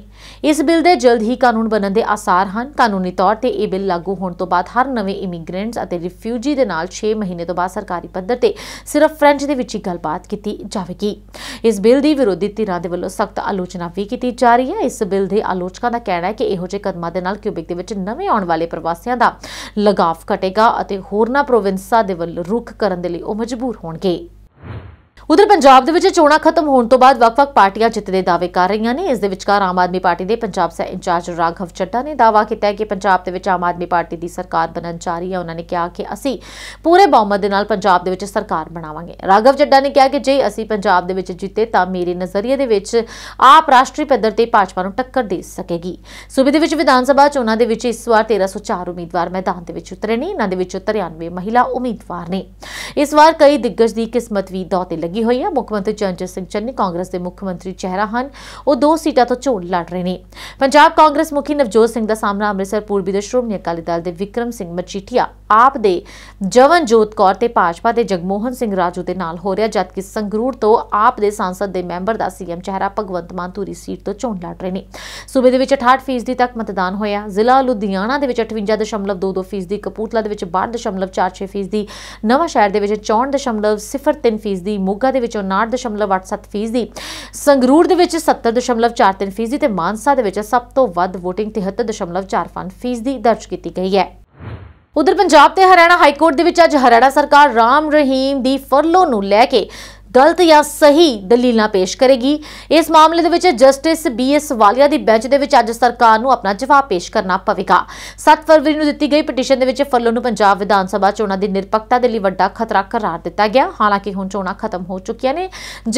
ਇਸ ਬਿੱਲ ਦੇ ਜਲਦ ਹੀ ਕਾਨੂੰਨ ਬਣਨ ਦੇ ਆਸਾਰ ਹਨ ਕਾਨੂੰਨੀ ਤੌਰ ਤੇ ਇਹ ਬਿੱਲ ਲਾਗੂ ਹੋਣ ਤੋਂ ਬਾਅਦ ਹਰ ਨਵੇਂ ਇਮੀਗ੍ਰੈਂਟਸ ਅਤੇ ਰਿਫਿਊਜੀ ਦੇ ਨਾਲ 6 ਮਹੀਨੇ ਤੋਂ ਬਾਅਦ ਸਰਕਾਰੀ ਪੱਧਰ ਤੇ ਸਿਰਫ ਫ੍ਰੈਂਚ ਦੇ ਵਿੱਚ ਹੀ ਗੱਲਬਾਤ ਕੀਤੀ ਜਾਵੇਗੀ ਇਸ ਬਿੱਲ ਦੀ ਵਿਰੋਧੀ ਧਿਰਾਂ ਦੇ ਵੱਲੋਂ ਸਖਤ ਆਲੋਚਨਾ ਵੀ ਕੀਤੀ ਜਾ ਰਹੀ ਹੈ ਇਸ ਬਿੱਲ ਦੇ ਆਲੋਚਕਾਂ ਦਾ ਕਹਿਣਾ ਹੈ ਕਿ ਇਹੋ ਜਿਹੇ ਕਦਮਾਂ ਦੇ ਨਾਲ ਕਿਊਬਿਕ ਦੇ ਵਿੱਚ ਨਵੇਂ ਆਉਣ ਵਾਲੇ ਪ੍ਰਵਾਸੀਆਂ ਦਾ ਲਗਾਵ ਘਟੇਗਾ ਅਤੇ ਹੋਰਨਾਂ ਪ੍ਰੋਵਿੰਸਾਂ ਦੇ ਵੱਲ ਰੁਖ ਕਰਨ ਦੇ ਲਈ ਉਹ ਮਜਬੂਰ ਹੋਣਗੇ ਉਧਰ ਪੰਜਾਬ ਦੇ ਵਿੱਚ ਚੋਣਾਂ ਖਤਮ ਹੋਣ ਤੋਂ ਬਾਅਦ ਵੱਖ-ਵੱਖ ਪਾਰਟੀਆਂ ਜਿੱਤ ਦੇ ਦਾਅਵੇ ਕਰ ਰਹੀਆਂ ਨੇ ਇਸ ਦੇ ਵਿਚਕਾਰ ਆਮ ਆਦਮੀ ਪਾਰਟੀ ਦੇ ਪੰਜਾਬ ਸਹਿ ਇੰਚਾਰਜ ਰਾਘਵ ਚੱਡਾ ਨੇ ਦਾਅਵਾ ਕੀਤਾ ਹੈ ਕਿ ਪੰਜਾਬ ਦੇ ਵਿੱਚ ਆਮ ਆਦਮੀ ਪਾਰਟੀ ਦੀ ਸਰਕਾਰ ਬਣਨ ਜਾ ਰਹੀ ਹੈ ਉਹਨਾਂ ਨੇ ਕਿਹਾ ਕਿ ਅਸੀਂ ਪੂਰੇ ਬਹੁਮਤ ਦੇ ਨਾਲ ਪੰਜਾਬ ਦੇ ਵਿੱਚ ਸਰਕਾਰ ਬਣਾਵਾਂਗੇ ਰਾਘਵ ਚੱਡਾ ਨੇ ਕਿਹਾ ਕਿ ਜੇ ਅਸੀਂ ਪੰਜਾਬ ਦੇ ਵਿੱਚ ਜਿੱਤੇ ਤਾਂ ਮੇਰੇ ਨਜ਼ਰੀਏ ਦੇ ਵਿੱਚ ਆਪ ਰਾਸ਼ਟਰੀ ਪੱਧਰ ਤੇ ਭਾਜਪਾ ਨੂੰ ਟੱਕਰ ਦੇ ਸਕੇਗੀ ਸੂਬੇ ਦੇ ਵਿੱਚ ਵਿਧਾਨ ਸਭਾ ਚੋਣਾਂ ਦੇ ਵਿੱਚ ਇਸ ਵਾਰ 1304 ਉਮੀਦਵਾਰ ਮੈਦਾਨ ਦੇ ਵਿੱਚ ਉਤਰੇ ਨੇ ਇਹਨਾਂ ਦੇ ਵਿੱਚੋਂ 93 ਮਹਿਲਾ ਉਮੀਦਵਾਰ ਨੇ ਇਸ ਵਾਰ ਕਈ ਦਿੱਗਜ ਦੀ ਕਿਸਮਤ ਵੀ ਦੌਤੇ ਲੱਗੀ ਲੱਗੀ ਹੋਈ ਹੈ ਮੁੱਖ ਮੰਤਰੀ ਚਰਨਜੀਤ ਸਿੰਘ ਚੰਨੀ ਕਾਂਗਰਸ ਦੇ ਮੁੱਖ ਮੰਤਰੀ ਚਿਹਰਾ ਹਨ ਉਹ ਦੋ ਸੀਟਾਂ ਤੋਂ ਝੋੜ ਲੜ ਰਹੇ ਨੇ ਪੰਜਾਬ ਕਾਂਗਰਸ ਮੁਖੀ ਨਵਜੋਤ ਸਿੰਘ ਦਾ ਸਾਹਮਣਾ ਅੰਮ੍ਰਿਤਸਰ ਪੂਰਬੀ ਦੇ ਸ਼੍ਰੋਮਣੀ ਅਕਾਲੀ ਦਲ ਦੇ ਵਿਕਰਮ ਸਿੰਘ ਮਚੀਠੀਆ ਆਪ ਦੇ ਜਵਨਜੋਤ ਕੌਰ ਤੇ ਭਾਜਪਾ ਦੇ ਜਗਮੋਹਨ ਸਿੰਘ ਰਾਜੂ ਦੇ ਨਾਲ ਹੋ ਰਿਹਾ ਜਦ ਕਿ ਸੰਗਰੂਰ ਤੋਂ ਆਪ ਦੇ ਸੰਸਦ ਦੇ ਮੈਂਬਰ ਦਾ ਸੀਐਮ ਚਿਹਰਾ ਭਗਵੰਤ ਮਾਨ ਧੂਰੀ ਸੀਟ ਤੋਂ ਝੋਲ ਲੜ ਰਹੇ ਨੇ ਸੂਬੇ ਦੇ ਵਿੱਚ 68% ਤੱਕ ਮਤਦਾਨ ਹੋਇਆ ਜ਼ਿਲ੍ਹਾ ਲੁਧਿਆਣਾ ਦੇ ਵਿੱਚ 58.22% ਕਪੂਰਥਲਾ ਦੇ ਵਿੱਚ 62.46% ਨਵਾਂ ਸ਼ਹਿਰ ਦੇ ਵਿੱਚ 64.03% ਮੋਗਾ ਦੇ ਵਿੱਚ 59.87% ਸੰਗਰੂਰ ਦੇ ਵਿੱਚ 70.43% ਤੇ ਮਾਨਸਾ ਦੇ ਵਿੱਚ ਸਭ ਤੋਂ ਵੱਧ VOTING 73.45% ਦਰਜ ਕੀਤੀ ਗਈ ਹੈ ਉਧਰ ਪੰਜਾਬ ਤੇ ਹਰਿਆਣਾ ਹਾਈ ਕੋਰਟ ਦੇ ਵਿੱਚ ਅੱਜ ਹਰਿਆਣਾ ਸਰਕਾਰ ਰਾਮ ਰਹੀਮ ਦੀ ਫਰਲੋ ਨੂੰ ਲੈ ਕੇ ਗਲਤ ਜਾਂ ਸਹੀ ਦਲੀਲਾਂ ਪੇਸ਼ ਕਰੇਗੀ ਇਸ ਮਾਮਲੇ ਦੇ ਵਿੱਚ ਜਸਟਿਸ ਬੀ ਐਸ ਵਾਲੀਆ ਦੀ ਬੈਂਚ ਦੇ ਵਿੱਚ ਅੱਜ ਸਰਕਾਰ ਨੂੰ ਆਪਣਾ ਜਵਾਬ ਪੇਸ਼ ਕਰਨਾ ਪਵੇਗਾ 7 ਫਰਵਰੀ ਨੂੰ ਦਿੱਤੀ ਗਈ ਪਟੀਸ਼ਨ ਦੇ ਵਿੱਚ ਫਰਲੋ ਨੂੰ ਪੰਜਾਬ ਵਿਧਾਨ ਸਭਾ ਚੋਣਾਂ ਦੀ ਨਿਰਪੱਖਤਾ ਦੇ ਲਈ ਵੱਡਾ ਖਤਰਾ ਕਰਾਰ ਦਿੱਤਾ ਗਿਆ ਹਾਲਾਂਕਿ ਹੁਣ ਚੋਣਾਂ ਖਤਮ ਹੋ ਚੁੱਕੀਆਂ ਨੇ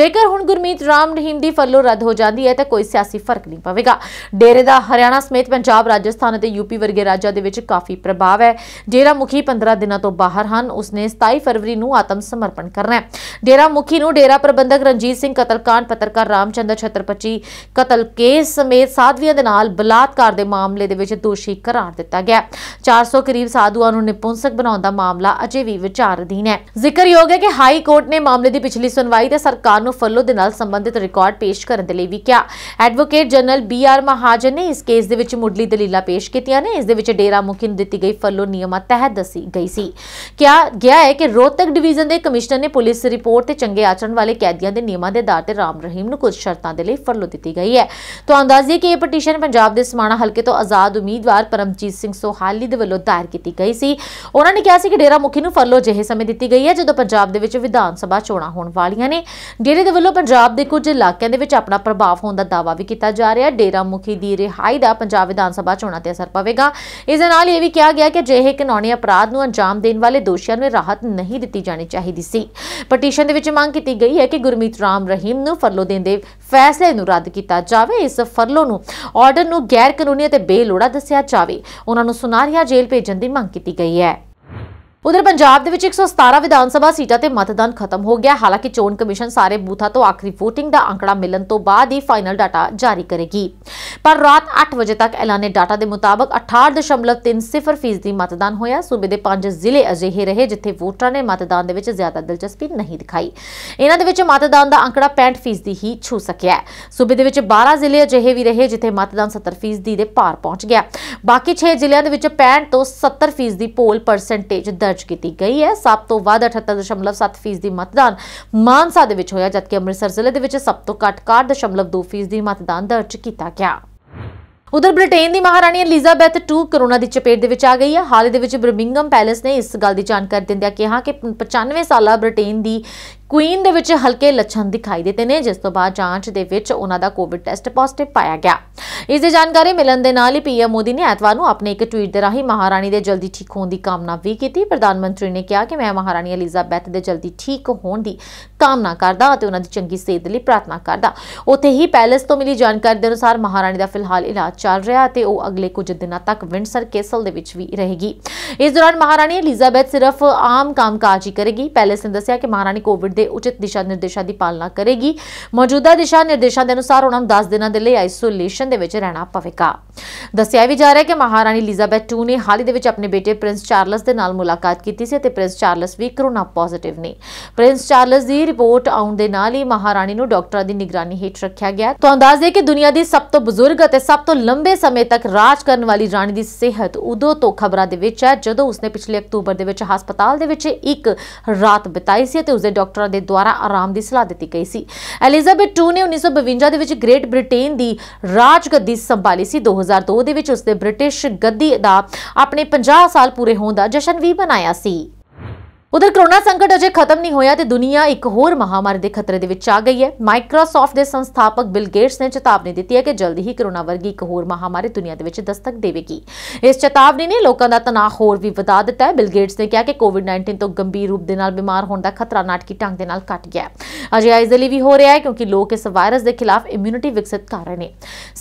ਜੇਕਰ ਹੁਣ ਗੁਰਮੀਤ ਰਾਮ ਰਹੀਮ ਦੀ ਫਰਲੋ ਰੱਦ ਹੋ ਜਾਂਦੀ ਹੈ ਤਾਂ ਕੋਈ ਸਿਆਸੀ ਫਰਕ ਨਹੀਂ ਪਵੇਗਾ ਡੇਰੇ ਦਾ ਹਰਿਆਣਾ ਸਮੇਤ ਪੰਜਾਬ ਰਾਜਸਥਾਨ ਅਤੇ ਯੂਪੀ ਵਰਗੇ ਰਾਜਾਂ ਦੇ ਵਿੱਚ ਕਾਫੀ ਪ੍ਰਭਾਵ ਹੈ ਡੇਰਾ ਮੁਖੀ 15 ਦਿਨਾਂ ਤੋਂ ਬਾਹਰ ਹਨ ਉਸਨੇ 27 ਫਰਵਰੀ ਨੂੰ ਆਤਮ ਸਮਰਪਣ ਕਰਨਾ ਹੈ ਡੇਰਾ ਮੁਖੀ ਨੂੰ ਡੇਰਾ ਪ੍ਰਬੰਧਕ ਰਣਜੀਤ ਸਿੰਘ ਕਤਲकांड ਪੱਤਰਕਾਰ ਰਾਮਚੰਦਰ ਛਤਰਪਤੀ ਕਤਲ ਕੇਸ ਸਮੇਤ ਸਾਧਵੀਆਂ ਦੇ ਨਾਲ ਬਲਾਤਕਾਰ ਦੇ ਮਾਮਲੇ ਦੇ ਵਿੱਚ ਦੋਸ਼ੀ ਕਰਾਰ ਦਿੱਤਾ ਗਿਆ 400 ਕਰੀਬ ਸਾਧੂਆਂ ਨੂੰ ਨਿਪੁੰਸਕ ਬਣਾਉਣ ਦਾ ਮਾਮਲਾ ਅਜੇ ਵੀ ਵਿਚਾਰ ਅਧੀਨ ਹੈ ਜ਼ਿਕਰਯੋਗ ਹੈ ਕਿ ਹਾਈ ਕੋਰਟ ਨੇ ਮਾਮਲੇ ਦੀ ਪਿਛਲੀ ਸੁਣਵਾਈ ਤੇ ਸਰਕਾਰ ਨੂੰ ਫੱਲੋ ਦੇ ਨਾਲ ਸੰਬੰਧਿਤ ਰਿਕਾਰਡ ਪੇਸ਼ ਕਰਨ ਦੇ ਲਈ ਵੀ ਕਿਹਾ advocate general B R Mahajan ਨੇ ਇਸ ਕੇਸ ਦੇ ਵਿੱਚ ਮੁੱਢਲੀ ਦਲੀਲਾਂ ਪੇਸ਼ ਕੀਤੀਆਂ ਨੇ ਇਸ ਦੇ ਵਿੱਚ ਡੇਰਾ ਮੁਖੀ ਨੂੰ ਦਿੱਤੀ ਗਈ ਫੱਲੋ ਨਿਯਮਾਂ ਤਹਿਤ ਦੱਸੀ ਗਈ ਸੀ ਕਿਹਾ ਗਿਆ ਹੈ ਕਿ ਰੋਹਤਕ ਡਿਵੀਜ਼ਨ ਦੇ ਕਮਿਸ਼ਨਰ ਨੇ ਪੁਲਿਸ ਰਿਪੋਰਟ ਤੇ ਚੰਗੇ ਆਚਰਣ ਵਾਲੇ ਕੈਦੀਆਂ ਦੇ ਨਿਯਮਾਂ ਦੇ ਆਧਾਰ ਤੇ ਰਾਮ ਰਹੀਮ ਨੂੰ ਕੁਝ ਸ਼ਰਤਾਂ ਦੇ ਲਈ ਫਰਲੋ ਦਿੱਤੀ ਗਈ ਹੈ ਤੁਹਾਨੂੰ ਦੱਸ ਦਈਏ ਕਿ ਇਹ ਪਟੀਸ਼ਨ ਪੰਜਾਬ ਦੇ ਸਮਾਣਾ ਹਲਕੇ ਤੋਂ ਆਜ਼ਾਦ ਉਮੀਦਵਾਰ ਪਰਮਜੀਤ ਸਿੰਘ ਸੋਹਾਲੀ ਦੇ ਵੱਲੋਂ ਦਾਇਰ ਕੀਤੀ ਗਈ ਸੀ ਉਹਨਾਂ ਨੇ ਕਿਹਾ ਸੀ ਕਿ ਡੇਰਾ ਮੁਖੀ ਨੂੰ ਫਰਲੋ ਜਿਹੇ ਸਮੇਂ ਦਿੱਤੀ ਗਈ ਹੈ ਜਦੋਂ ਪੰਜਾਬ ਦੇ ਵਿੱਚ ਵਿਧਾਨ ਸਭਾ ਚੋਣਾਂ ਹੋਣ ਵਾਲੀਆਂ ਨੇ ਡੇਰੇ ਦੇ ਵੱਲੋਂ ਪੰਜਾਬ ਦੇ ਕੁਝ ਇਲਾਕਿਆਂ ਦੇ ਵਿੱਚ ਆਪਣਾ ਪ੍ਰਭਾਵ ਹੋਣ ਦਾ ਦਾਅਵਾ ਵੀ ਕੀਤਾ ਜਾ ਰਿਹਾ ਡੇਰਾ ਮੁਖੀ ਦੀ ਰਿਹਾਈ ਦਾ ਪੰਜਾਬ ਵਿਧਾਨ ਸਭਾ ਚੋਣਾਂ ਤੇ ਅਸਰ ਪਵੇਗਾ ਇਸ ਦੇ ਨਾਲ ਇਹ ਵੀ ਕਿਹਾ ਗਿਆ ਕਿ ਜਿਹੇ ਕਾਨੂੰਨੀ ਅਪਰਾਧ ਨੂੰ ਅੰਜਾਮ ਦੇਣ ਵਾਲੇ ਦੋਸ਼ੀਆਂ ਨੂੰ ਰਾਹਤ ਨਹੀਂ ਦਿੱਤੀ ਜਾਣੀ ਚਾਹੀਦੀ ਸੀ ਪਟੀਸ਼ਨ ਦੇ ਵਿੱਚ ਮੰਗ ਕੀਤੀ ਗਈ ਹੈ ਕਿ ਗੁਰਮੀਤ ਰਾਮ ਰਹੀਮ ਨੂੰ ਫਰਲੋ ਦੇਣ ਦੇ ਫੈਸਲੇ ਨੂੰ ਰੱਦ ਕੀਤਾ ਜਾਵੇ ਇਸ ਫਰਲੋ ਨੂੰ ਆਰਡਰ ਨੂੰ ਗੈਰ ਕਾਨੂੰਨੀ ਅਤੇ ਬੇਲੋੜਾ ਦੱਸਿਆ ਜਾਵੇ ਉਹਨਾਂ ਨੂੰ ਸੁਨਾਰੀਆ ਜੇਲ੍ਹ ਭੇਜਣ ਦੀ ਮੰਗ ਕੀਤੀ ਗਈ ਹੈ ਉਧਰ ਪੰਜਾਬ ਦੇ ਵਿੱਚ 117 ਵਿਧਾਨ ਸਭਾ ਸੀਟਾਂ ਤੇ ਮਤਦਾਨ ਖਤਮ ਹੋ ਗਿਆ ਹਾਲਾਂਕਿ ਚੋਣ ਕਮਿਸ਼ਨ ਸਾਰੇ ਬੂਥਾਂ ਤੋਂ ਆਖਰੀ VOTING ਦਾ ਅੰਕੜਾ ਮਿਲਣ ਤੋਂ ਬਾਅਦ ਹੀ ਫਾਈਨਲ ਡਾਟਾ ਜਾਰੀ ਕਰੇਗੀ ਪਰ ਰਾਤ 8 ਵਜੇ ਤੱਕ ਐਲਾਨੇ ਡਾਟਾ ਦੇ ਮੁਤਾਬਕ 68.30% ਦੀ ਮਤਦਾਨ ਹੋਇਆ ਸੂਬੇ ਦੇ 5 ਜ਼ਿਲ੍ਹੇ ਅਜਿਹੇ ਰਹੇ ਜਿੱਥੇ ਵੋਟਰਾਂ ਨੇ ਮਤਦਾਨ ਦੇ ਵਿੱਚ ਜ਼ਿਆਦਾ ਦਿਲਚਸਪੀ ਨਹੀਂ ਦਿਖਾਈ ਇਹਨਾਂ ਦੇ ਵਿੱਚ ਮਤਦਾਨ ਦਾ ਅੰਕੜਾ 65% ਹੀ ਛੂ ਸਕਿਆ ਸੂਬੇ ਦੇ ਵਿੱਚ 12 ਜ਼ਿਲ੍ਹੇ ਅਜਿਹੇ ਵੀ ਰਹੇ ਜਿੱਥੇ ਮਤਦਾਨ 70% ਦੇ ਪਾਰ ਪਹੁੰਚ ਗਿਆ ਬਾਕੀ 6 ਜ਼ਿਲ੍ਹਿਆਂ ਦੇ ਵਿੱਚ 65 ਤੋਂ 70% ਦੀ ਪੋਲ ਪਰਸੈਂਟੇਜ ਦਰ ਦਰਜ ਕੀਤੀ ਗਈ ਹੈ ਸਭ ਤੋਂ ਵੱਧ 78.7% ਦੀ ਮਤਦਾਨ ਮਾਨਸਾ ਦੇ ਵਿੱਚ ਹੋਇਆ ਜਦਕਿ ਅੰਮ੍ਰਿਤਸਰ ਜ਼ਿਲ੍ਹੇ ਦੇ ਵਿੱਚ ਸਭ ਤੋਂ ਘੱਟ 4.2% ਦੀ ਮਤਦਾਨ ਦਰਜ ਕੀਤਾ ਗਿਆ ਉਧਰ ਬ੍ਰਿਟੇਨ ਦੀ ਮਹਾਰਾਣੀ ਐਲਿਜ਼ਾਬੈਥ 2 ਕਰੋਨਾ ਦੀ ਚਪੇਟ ਦੇ ਵਿੱਚ ਆ ਗਈ ਹੈ ਹਾਲ ਹੀ ਦੇ ਵਿੱਚ ਬਰਮਿੰਗਮ ਪੈਲੇਸ ਨੇ ਇਸ ਗੱਲ ਦੀ ਜਾਣਕਾਰੀ ਦਿੰਦਿਆਂ ਕਿਹਾ ਕਿ 95 ਸਾਲਾ ਬ੍ਰਿਟੇਨ ਦੀ ਕੁਈਨ ਦੇ ਵਿੱਚ ਹਲਕੇ ਲੱਛਣ ਦਿਖਾਈ ਦਿੱਤੇ ਨੇ ਜਿਸ ਤੋਂ ਬਾਅਦ ਜਾਂਚ ਦੇ ਵਿੱਚ ਉਹਨਾਂ ਦਾ ਕੋਵਿਡ ਟੈਸਟ ਪੋਜ਼ਿਟਿਵ ਪਾਇਆ ਗਿਆ ਇਸ ਦੀ ਜਾਣਕਾਰੀ ਮਿਲਣ ਦੇ ਨਾਲ ਹੀ ਪੀਐਮ ਮੋਦੀ ਨੇ ਐਤਵਾਰ ਨੂੰ ਆਪਣੇ ਇੱਕ ਟਵੀਟ ਦੇ ਰਾਹੀਂ ਮਹਾਰਾਣੀ ਦੇ ਜਲਦੀ ਠੀਕ ਹੋਣ ਦੀ ਕਾਮਨਾ ਵੀ ਕੀਤੀ ਪ੍ਰਧਾਨ ਮੰਤਰੀ ਨੇ ਕਿਹਾ ਕਿ ਮੈਂ ਮਹਾਰਾਣੀ ਐਲਿਜ਼ਾਬੈਥ ਦੇ ਜਲਦੀ ਠੀਕ ਹੋਣ ਦੀ ਕਾਮਨਾ ਕਰਦਾ ਅਤੇ ਉਹਨਾਂ ਦੀ ਚੰਗੀ ਸਿਹਤ ਲਈ ਪ੍ਰਾਰਥਨਾ ਕਰਦਾ ਉੱਥੇ ਹੀ ਪੈਲਸ ਤੋਂ ਮਿਲੀ ਜਾਣਕਾਰੀ ਦੇ ਅਨੁਸਾਰ ਮਹਾਰਾਣੀ ਦਾ ਫਿਲਹਾਲ ਇਲਾਜ ਚੱਲ ਰਿਹਾ ਅਤੇ ਉਹ ਅਗਲੇ ਕੁਝ ਦਿਨਾਂ ਤੱਕ ਵਿੰਡਸਰ ਕੈਸਲ ਦੇ ਵਿੱਚ ਵੀ ਰਹੇਗੀ ਇਸ ਦੌਰਾਨ ਮਹਾਰਾਣੀ ਐਲਿਜ਼ਾਬੈਥ ਸਿਰਫ ਆਮ ਕੰਮਕਾਜ ਹੀ ਕਰੇਗੀ ਪੈਲਸ ਨੇ ਦੱਸਿਆ ਕਿ ਮਹਾਰਾਣੀ ਕੋਵਿਡ ਦੇ ਉਚਿਤ ਦਿਸ਼ਾ ਨਿਰਦੇਸ਼ਾਂ ਦੀ ਪਾਲਣਾ ਕਰੇਗੀ ਮੌਜੂਦਾ ਦਿਸ਼ਾ ਨਿਰਦੇਸ਼ਾਂ ਦੇ ਅਨੁਸਾਰ ਉਹਨਾਂ ਨੂੰ 10 ਦਿਨਾਂ ਦੇ ਲਈ ਆਈਸੋਲੇਸ਼ਨ ਦੇ ਵਿੱਚ ਰਹਿਣਾ ਪਵੇਗਾ ਦੱਸਿਆ ਵੀ ਜਾ ਰਿਹਾ ਹੈ ਕਿ ਮਹਾਰਾਣੀ ਲਿਜ਼ਾਬੈਥ 2 ਨੇ ਹਾਲ ਹੀ ਦੇ ਵਿੱਚ ਆਪਣੇ ਬੇਟੇ ਪ੍ਰਿੰਸ ਚਾਰਲਸ ਦੇ ਨਾਲ ਮੁਲਾਕਾਤ ਕੀਤੀ ਸੀ ਤੇ ਪ੍ਰਿੰਸ ਚਾਰਲਸ ਵੀ ਕਰੋਨਾ ਪੋਜ਼ਿਟਿਵ ਨੇ ਪ੍ਰਿੰਸ ਚਾਰਲਸ ਦੀ ਰਿਪੋਰਟ ਆਉਣ ਦੇ ਨਾਲ ਹੀ ਮਹਾਰਾਣੀ ਨੂੰ ਡਾਕਟਰਾਂ ਦੀ ਨਿਗਰਾਨੀ ਹੇਠ ਰੱਖਿਆ ਗਿਆ ਤਾਂ ਅੰਦਾਜ਼ ਹੈ ਕਿ ਦੁਨੀਆ ਦੀ ਸਭ ਤੋਂ ਬਜ਼ੁਰਗ ਅਤੇ ਸਭ ਤੋਂ ਲੰਬੇ ਸਮੇਂ ਤੱਕ ਰਾਜ ਕਰਨ ਵਾਲੀ ਰਾਣੀ ਦੀ ਸਿਹਤ ਉਦੋਂ ਤੋਂ ਖਬਰਾਂ ਦੇ ਵਿੱਚ ਹੈ ਜਦੋਂ ਉਸਨੇ ਪਿਛਲੇ ਅਕਤੂਬਰ ਦੇ ਵਿੱਚ ਹਸਪਤਾਲ ਦੇ ਵਿੱਚ ਇੱਕ ਰਾਤ ਬਿਤਾਈ ਸੀ ਅਤੇ ਉਸਦੇ ਡਾਕਟਰ ਡਾਕਟਰਾਂ ਦੇ ਦੁਆਰਾ ਆਰਾਮ ਦੀ ਸਲਾਹ ਦਿੱਤੀ ਗਈ ਸੀ ਐਲਿਜ਼ਾਬੈਥ 2 ਨੇ 1952 ਦੇ ਵਿੱਚ ਗ੍ਰੇਟ ਬ੍ਰਿਟੇਨ ਦੀ ਗੱਦੀ ਸੰਭਾਲੀ ਸੀ 2002 ਦੇ ਵਿੱਚ ਉਸਦੇ ਬ੍ਰਿਟਿਸ਼ ਗੱਦੀ ਦਾ ਆਪਣੇ 50 ਸਾਲ ਪੂਰੇ ਹੋਣ ਦਾ ਜਸ਼ਨ ਵੀ ਮਨਾਇਆ ਸੀ ਉਧਰ ਕਰੋਨਾ ਸੰਕਟ ਅਜੇ ਖਤਮ ਨਹੀਂ ਹੋਇਆ ਤੇ ਦੁਨੀਆ ਇੱਕ ਹੋਰ ਮਹਾਮਾਰੀ ਦੇ ਖਤਰੇ ਦੇ ਵਿੱਚ ਆ ਗਈ ਹੈ ਮਾਈਕਰੋਸਾਫਟ ਦੇ ਸੰਸਥਾਪਕ ਬਿਲ ਗੇਟਸ ਨੇ ਚੇਤਾਵਨੀ ਦਿੱਤੀ ਹੈ ਕਿ ਜਲਦੀ ਹੀ ਕਰੋਨਾ ਵਰਗੀ ਇੱਕ ਹੋਰ ਮਹਾਮਾਰੀ ਦੁਨੀਆ ਦੇ ਵਿੱਚ ਦਸਤਕ ਦੇਵੇਗੀ ਇਸ ਚੇਤਾਵਨੀ ਨੇ ਲੋਕਾਂ ਦਾ ਤਣਾਅ ਹੋਰ ਵੀ ਵਧਾ ਦਿੱਤਾ ਹੈ ਬਿਲ ਗੇਟਸ ਨੇ ਕਿਹਾ ਕਿ ਕੋਵਿਡ-19 ਤੋਂ ਗੰਭੀਰ ਰੂਪ ਦੇ ਨਾਲ ਬਿਮਾਰ ਹੋਣ ਦਾ ਖਤਰਾ ਨਾਟਕੀ ਢੰਗ ਦੇ ਨਾਲ ਘਟ ਗਿਆ ਹੈ ਆਈਜ਼ਲੀ ਦੇ ਲਈ ਵੀ ਹੋ ਰਿਹਾ ਹੈ ਕਿਉਂਕਿ ਲੋਕ ਇਸ ਵਾਇਰਸ ਦੇ ਖਿਲਾਫ ਇਮਿਊਨਿਟੀ ਵਿਕਸਿਤ ਕਰ ਰਹੇ ਨੇ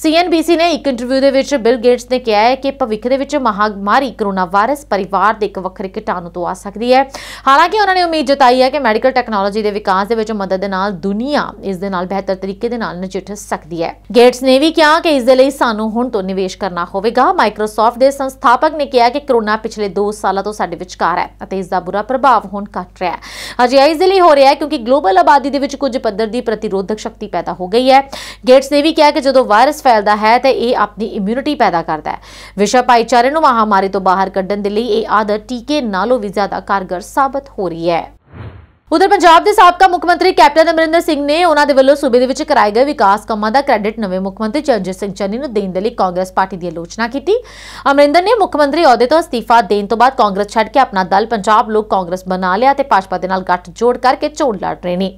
ਸੀਐਨਬੀਸੀ ਨੇ ਇੱਕ ਇੰਟਰਵਿਊ ਦੇ ਵਿੱਚ ਬਿਲ ਗੇਟਸ ਨੇ ਕਿਹਾ ਹੈ ਕਿ ਭਵਿੱਖ ਦੇ ਵਿੱਚ ਮਹਾਮਾਰੀ ਕਰੋਨਾ ਵਾਇਰਸ ਪਰਿਵਾਰ ਦੇ ਇੱਕ ਵੱਖਰੇ ਕਿਟਾਣੂ ਤੋਂ ਆ ਸਕਦੀ ਹੈ ਹਾਲਾਂਕਿ ਉਹਨਾਂ ਨੇ ਉਮੀਦ ਜਤਾਈ ਹੈ ਕਿ ਮੈਡੀਕਲ ਟੈਕਨੋਲੋਜੀ ਦੇ ਵਿਕਾਸ ਦੇ ਵਿੱਚ ਮਦਦ ਦੇ ਨਾਲ ਦੁਨੀਆ ਇਸ ਦੇ ਨਾਲ ਬਿਹਤਰ ਤਰੀਕੇ ਦੇ ਨਾਲ ਨਜਿੱਠ ਸਕਦੀ ਹੈ ਗੇਟਸ ਨੇ ਵੀ ਕਿਹਾ ਕਿ ਇਸ ਦੇ ਲਈ ਸਾਨੂੰ ਹੁਣ ਤੋਂ ਨਿਵੇਸ਼ ਕਰਨਾ ਹੋਵੇਗਾ ਮਾਈਕਰੋਸਾਫਟ ਦੇ ਸੰਸਥਾਪਕ ਨੇ ਕਿਹਾ ਕਿ ਕਰੋਨਾ ਪਿਛਲੇ 2 ਸਾਲਾਂ ਤੋਂ ਸਾਡੇ ਵਿਚਕਾਰ ਹੈ ਅਤੇ ਇਸ ਦਾ ਬੁਰਾ ਪ੍ਰਭਾਵ ਹੁਣ ਘਟ ਰਿਹਾ ਹੈ ਅਜਿਹਾ ਇਸ ਲਈ ਹੋ ਰਿਹਾ ਹੈ ਕਿਉਂਕਿ ਗਲੋਬਲ ਆਬਾਦੀ ਦੇ ਵਿੱਚ ਕੁਝ ਪੱਧਰ ਦੀ ਪ੍ਰਤੀਰੋਧਕ ਸ਼ਕਤੀ ਪੈਦਾ ਹੋ ਗਈ ਹੈ ਗੇਟਸ ਨੇ ਵੀ ਕਿਹਾ ਕਿ ਜਦੋਂ ਵਾਇਰਸ ਫੈਲਦਾ ਹੈ ਤਾਂ ਇਹ ਆਪਣੀ ਇਮਿਊਨਿਟੀ ਪੈਦਾ ਕਰਦਾ ਹੈ ਵਿਸ਼ਾ ਭਾਈਚਾਰੇ ਨੂੰ ਮਹਾਮਾਰੀ ਤੋਂ ਬਾਹਰ ਕੱਢਣ ਦੇ ਲਈ ਇਹ ਆਦਤ ਟੀਕੇ ਨਾਲੋਂ ਵੀ ਜ਼ਿਆਦਾ ਕਾਰਗਰ ਸਾਬਤ ਸਾਬਤ ਹੋ ਰਹੀ ਹੈ ਉਧਰ ਪੰਜਾਬ ਦੇ ਸਾਬਕਾ ਮੁੱਖ ਮੰਤਰੀ ਕੈਪਟਨ ਅਮਰਿੰਦਰ ਸਿੰਘ ਨੇ ਉਹਨਾਂ ਦੇ ਵੱਲੋਂ ਸੂਬੇ ਦੇ ਵਿੱਚ ਕਰਾਏ ਗਏ ਵਿਕਾਸ ਕੰਮਾਂ ਦਾ ਕ੍ਰੈਡਿਟ ਨਵੇਂ ਮੁੱਖ ਮੰਤਰੀ ਚਰਨਜੀਤ ਸਿੰਘ ਚੰਨੀ ਨੂੰ ਦੇਣ ਦੇ ਲਈ ਕਾਂਗਰਸ ਪਾਰਟੀ ਦੀ ਆਲੋਚਨਾ ਕੀਤੀ ਅਮਰਿੰਦਰ ਨੇ ਮੁੱਖ ਮੰਤਰੀ ਅਹੁਦੇ ਤੋਂ ਅਸਤੀਫਾ ਦੇਣ ਤੋਂ ਬਾਅਦ ਕਾਂਗਰਸ ਛੱਡ ਕੇ ਆਪਣਾ ਦਲ ਪੰਜਾਬ ਲੋਕ ਕਾਂਗਰਸ ਬਣਾ ਲਿਆ ਤੇ ਭਾਜਪਾ ਦੇ ਨਾਲ ਗੱਠ ਜੋੜ ਕਰਕੇ ਚੋਣ ਲੜ ਰਹੇ ਨੇ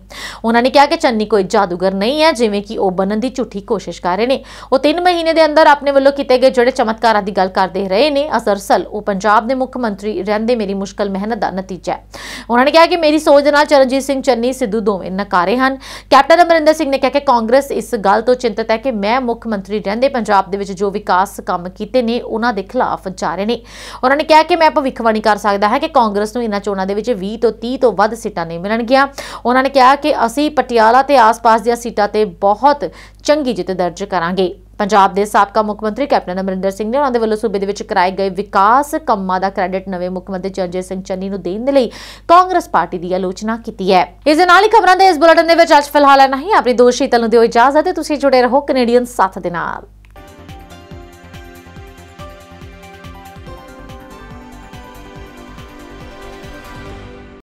ਉਹਨਾਂ ਨੇ ਕਿਹਾ ਕਿ ਚੰਨੀ ਕੋਈ ਜਾਦੂਗਰ ਨਹੀਂ ਹੈ ਜਿਵੇਂ ਕਿ ਉਹ ਬਣਨ ਦੀ ਝੂਠੀ ਕੋਸ਼ਿਸ਼ ਕਰ ਰਹੇ ਨੇ ਉਹ 3 ਮਹੀਨੇ ਦੇ ਅੰਦਰ ਆਪਣੇ ਵੱਲੋਂ ਕੀਤੇ ਗਏ ਜਿਹੜੇ ਚਮਤਕਾਰਾਂ ਦੀ ਗੱਲ ਕਰਦੇ ਰਹੇ ਨੇ ਅਸਰਸਲ ਉਹ ਪੰਜਾਬ ਦੇ ਮੁੱਖ ਮੰਤਰੀ ਰਹਿੰਦੇ ਮੇਰੀ ਮੁਸ਼ਕਲ ਮਿਹਨਤ ਦਾ ਨਤੀਜਾ ਹੈ ਉਹਨਾਂ ਨੇ ਕਿਹਾ ਕਿ ਮੇਰੀ ਸੋਚ ਦੇ ਨਾਲ ਚਰਨਜੀਤ ਸਿੰਘ ਚੰਨੀ ਸਿੱਧੂ ਦੋਵੇਂ ਨਕਾਰੇ ਹਨ ਕੈਪਟਨ ਅਮਰਿੰਦਰ ਸਿੰਘ ਨੇ ਕਿਹਾ ਕਿ ਕਾਂਗਰਸ ਇਸ ਗੱਲ ਤੋਂ ਚਿੰਤਤ ਹੈ ਕਿ ਮੈਂ ਮੁੱਖ ਮੰਤਰੀ ਰਹਿੰਦੇ ਪੰਜਾਬ ਦੇ ਵਿੱਚ ਜੋ ਵਿਕਾਸ ਕੰਮ ਕੀਤੇ ਨੇ ਉਹਨਾਂ ਦੇ ਖਿਲਾਫ ਜਾ ਰਹੇ ਨੇ ਉਹਨਾਂ ਨੇ ਕਿਹਾ ਕਿ ਮੈਂ ਭਵਿੱਖਬਾਣੀ ਕਰ ਸਕਦਾ ਹਾਂ ਕਿ ਕਾਂਗਰਸ ਨੂੰ ਇਨ੍ਹਾਂ ਚੋਣਾਂ ਦੇ ਵਿੱਚ 20 ਤੋਂ 30 ਤੋਂ ਵੱਧ ਸੀਟਾਂ ਨਹੀਂ ਮਿਲਣਗੀਆਂ ਉਹਨਾਂ ਨੇ ਕਿਹਾ ਕਿ ਅਸੀਂ ਪਟਿਆਲਾ ਤੇ ਆਸ-ਪਾਸ ਦੀਆਂ ਸੀਟਾਂ ਤੇ ਬਹੁਤ ਚੰਗੀ ਜਿੱਤ ਦਰਜ ਕਰਾਂਗੇ ਪੰਜਾਬ ਦੇ ਸਾਬਕਾ ਮੁੱਖ ਮੰਤਰੀ ਕੈਪਟਨ ਅਮਰਿੰਦਰ ਸਿੰਘ ਨੇ ਉਹਨਾਂ ਦੇ ਵੱਲੋਂ ਸੂਬੇ ਦੇ ਵਿੱਚ ਕਰਾਏ ਗਏ ਵਿਕਾਸ ਕੰਮਾਂ ਦਾ ਕ੍ਰੈਡਿਟ ਨਵੇਂ ਮੁੱਖ ਮੰਤਰੀ ਚਰਜੇ ਸਿੰਘ ਚੰਨੀ ਨੂੰ ਦੇਣ ਦੇ ਲਈ ਕਾਂਗਰਸ ਪਾਰਟੀ ਦੀ ਆਲੋਚਨਾ ਕੀਤੀ ਹੈ ਇਸ ਦੇ ਨਾਲ ਹੀ ਖਬਰਾਂ ਦੇ ਇਸ ਬੁਲੇਟਿਨ ਦੇ ਵਿੱਚ ਅੱਜ ਫਿਲਹਾਲ ਨਹੀਂ ਆਪਣੀ ਦੋਸ਼ੀ ਤਲ ਨੂੰ ਦਿਓ ਇਜਾਜ਼ਤ ਹੈ ਤੁਸੀਂ ਜੁੜੇ ਰਹੋ ਕੈਨੇਡੀਅਨ ਸਾਥ ਦੇ ਨਾਲ